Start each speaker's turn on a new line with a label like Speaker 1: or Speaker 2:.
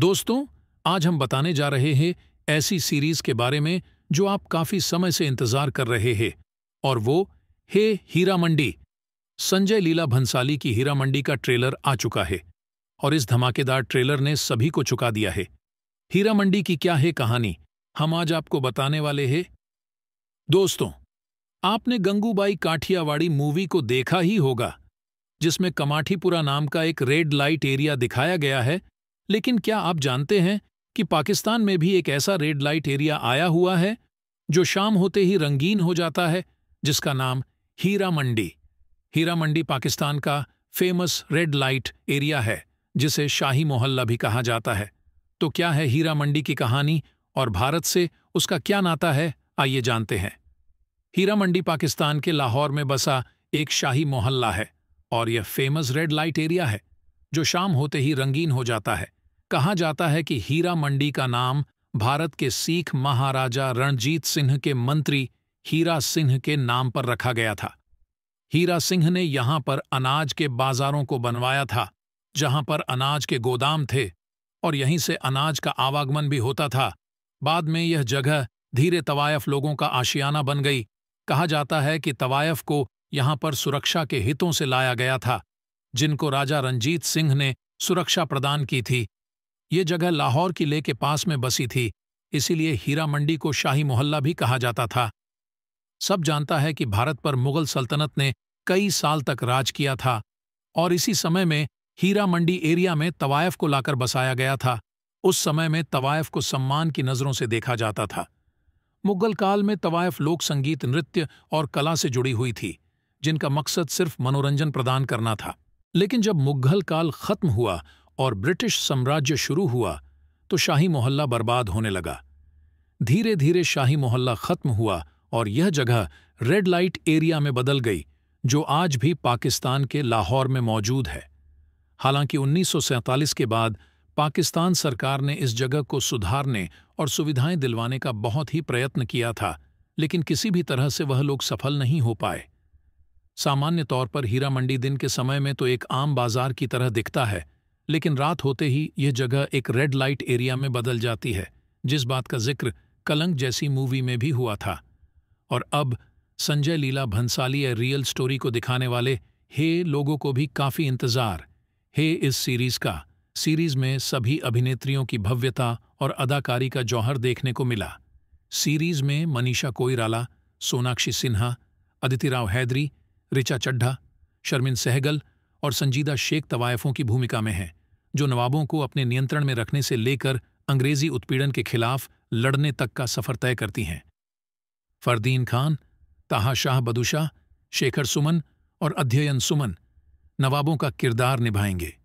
Speaker 1: दोस्तों आज हम बताने जा रहे हैं ऐसी सीरीज के बारे में जो आप काफी समय से इंतजार कर रहे हैं और वो हे हीरा मंडी संजय लीला भंसाली की हीरा मंडी का ट्रेलर आ चुका है और इस धमाकेदार ट्रेलर ने सभी को चुका दिया है हीरा मंडी की क्या है कहानी हम आज आपको बताने वाले हैं दोस्तों आपने गंगूबाई काठियावाड़ी मूवी को देखा ही होगा जिसमें कमाठीपुरा नाम का एक रेड लाइट एरिया दिखाया गया है लेकिन क्या आप जानते हैं कि पाकिस्तान में भी एक ऐसा रेड लाइट एरिया आया हुआ है जो शाम होते ही रंगीन हो जाता है जिसका नाम हीरा मंडी हीरा मंडी पाकिस्तान का फेमस रेड लाइट एरिया है जिसे शाही मोहल्ला भी कहा जाता है तो क्या है हीरा मंडी की कहानी और भारत से उसका क्या नाता है आइए जानते हैं हीरा मंडी पाकिस्तान के लाहौर में बसा एक शाही मोहल्ला है और यह फेमस रेड लाइट एरिया है जो शाम होते ही रंगीन हो जाता है कहा जाता है कि हीरा मंडी का नाम भारत के सिख महाराजा रणजीत सिंह के मंत्री हीरा सिंह के नाम पर रखा गया था हीरा सिंह ने यहां पर अनाज के बाजारों को बनवाया था जहां पर अनाज के गोदाम थे और यहीं से अनाज का आवागमन भी होता था बाद में यह जगह धीरे तवायफ लोगों का आशियाना बन गई कहा जाता है कि तवायफ को यहां पर सुरक्षा के हितों से लाया गया था जिनको राजा रंजीत सिंह ने सुरक्षा प्रदान की थी ये जगह लाहौर की ले के पास में बसी थी इसीलिए हीरा मंडी को शाही मोहल्ला भी कहा जाता था सब जानता है कि भारत पर मुगल सल्तनत ने कई साल तक राज किया था और इसी समय में हीरा मंडी एरिया में तवायफ को लाकर बसाया गया था उस समय में तवायफ को सम्मान की नज़रों से देखा जाता था मुगल काल में तवायफ लोक संगीत नृत्य और कला से जुड़ी हुई थी जिनका मकसद सिर्फ मनोरंजन प्रदान करना था लेकिन जब मुगल काल खत्म हुआ और ब्रिटिश साम्राज्य शुरू हुआ तो शाही मोहल्ला बर्बाद होने लगा धीरे धीरे शाही मोहल्ला खत्म हुआ और यह जगह रेड लाइट एरिया में बदल गई जो आज भी पाकिस्तान के लाहौर में मौजूद है हालांकि उन्नीस के बाद पाकिस्तान सरकार ने इस जगह को सुधारने और सुविधाएं दिलवाने का बहुत ही प्रयत्न किया था लेकिन किसी भी तरह से वह लोग सफल नहीं हो पाए सामान्य तौर पर हीरा मंडी दिन के समय में तो एक आम बाजार की तरह दिखता है लेकिन रात होते ही यह जगह एक रेड लाइट एरिया में बदल जाती है जिस बात का जिक्र कलंक जैसी मूवी में भी हुआ था और अब संजय लीला भंसाली या रियल स्टोरी को दिखाने वाले हे लोगों को भी काफी इंतजार हे इस सीरीज का सीरीज में सभी अभिनेत्रियों की भव्यता और अदाकारी का जौहर देखने को मिला सीरीज में मनीषा कोईराला सोनाक्षी सिन्हा अदिति राव हैदरी रिचा चड्ढा शर्मिन सहगल और संजीदा शेख तवायफों की भूमिका में हैं जो नवाबों को अपने नियंत्रण में रखने से लेकर अंग्रेजी उत्पीड़न के खिलाफ लड़ने तक का सफर तय करती हैं फरदीन खान ताहा शाह बदुशाह शेखर सुमन और अध्ययन सुमन नवाबों का किरदार निभाएंगे